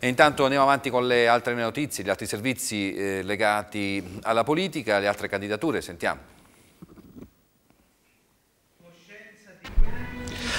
E intanto andiamo avanti con le altre notizie, gli altri servizi eh, legati alla politica, le altre candidature, sentiamo.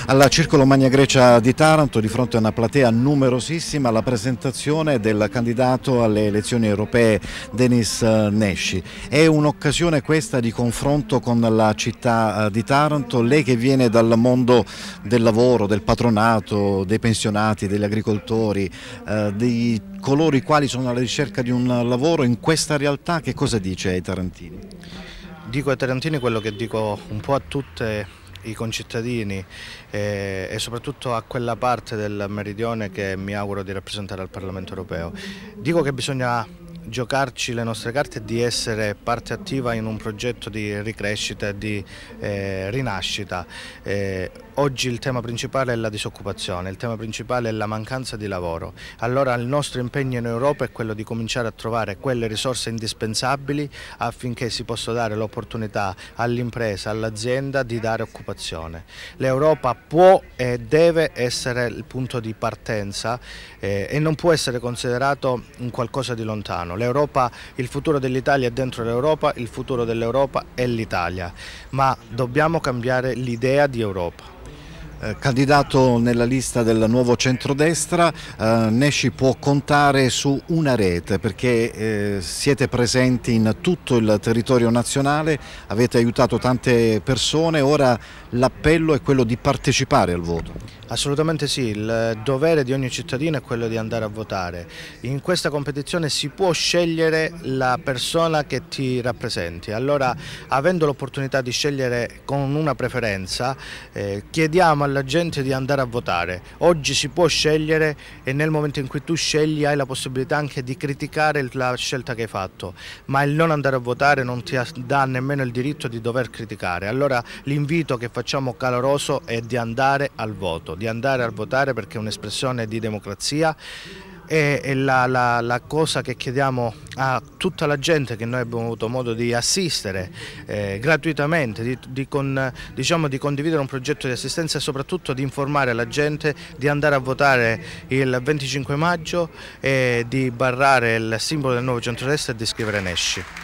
alla Circolo Magna Grecia di Taranto di fronte a una platea numerosissima la presentazione del candidato alle elezioni europee Denis eh, Nesci. È un'occasione questa di confronto con la città eh, di Taranto, lei che viene dal mondo del lavoro, del patronato, dei pensionati, degli agricoltori, eh, di coloro i quali sono alla ricerca di un lavoro, in questa realtà che cosa dice ai tarantini? Dico ai tarantini quello che dico un po' a tutte i concittadini eh, e soprattutto a quella parte del meridione che mi auguro di rappresentare al Parlamento europeo. Dico che bisogna giocarci le nostre carte e di essere parte attiva in un progetto di ricrescita e di eh, rinascita. Eh, oggi il tema principale è la disoccupazione, il tema principale è la mancanza di lavoro. Allora il nostro impegno in Europa è quello di cominciare a trovare quelle risorse indispensabili affinché si possa dare l'opportunità all'impresa, all'azienda di dare occupazione. L'Europa può e deve essere il punto di partenza eh, e non può essere considerato un qualcosa di lontano. L'Europa, il futuro dell'Italia è dentro l'Europa, il futuro dell'Europa è l'Italia, ma dobbiamo cambiare l'idea di Europa. Eh, candidato nella lista del nuovo centrodestra, eh, Nesci può contare su una rete perché eh, siete presenti in tutto il territorio nazionale, avete aiutato tante persone, ora l'appello è quello di partecipare al voto. Assolutamente sì, il dovere di ogni cittadino è quello di andare a votare. In questa competizione si può scegliere la persona che ti rappresenti, allora avendo l'opportunità di scegliere con una preferenza, eh, chiediamo alla gente di andare a votare. Oggi si può scegliere e nel momento in cui tu scegli hai la possibilità anche di criticare la scelta che hai fatto, ma il non andare a votare non ti dà nemmeno il diritto di dover criticare. Allora l'invito che facciamo caloroso è di andare al voto, di andare a votare perché è un'espressione di democrazia e, e la, la, la, cosa che chiediamo a tutta la gente che noi abbiamo avuto modo di assistere eh, gratuitamente, di, di, con, diciamo, di, condividere un progetto di assistenza e soprattutto di informare la gente di andare a votare il 25 maggio e di barrare il simbolo del nuovo centrodestra e di scrivere Nesci.